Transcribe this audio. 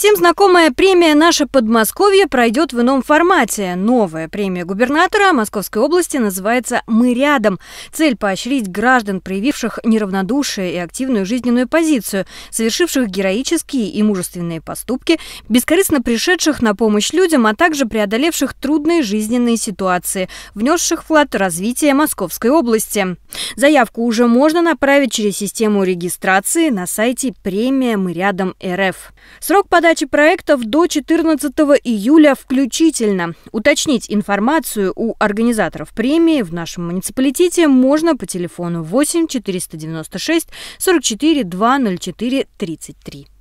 Всем знакомая премия «Наше Подмосковье» пройдет в ином формате. Новая премия губернатора Московской области называется «Мы рядом». Цель – поощрить граждан, проявивших неравнодушие и активную жизненную позицию, совершивших героические и мужественные поступки, бескорыстно пришедших на помощь людям, а также преодолевших трудные жизненные ситуации, внесших вклад в развитие Московской области. Заявку уже можно направить через систему регистрации на сайте «Премия мы рядом РФ». Срок подачи передачи проектов до 14 июля включительно. Уточнить информацию у организаторов премии в нашем муниципалитете можно по телефону 8 496 44 204 33.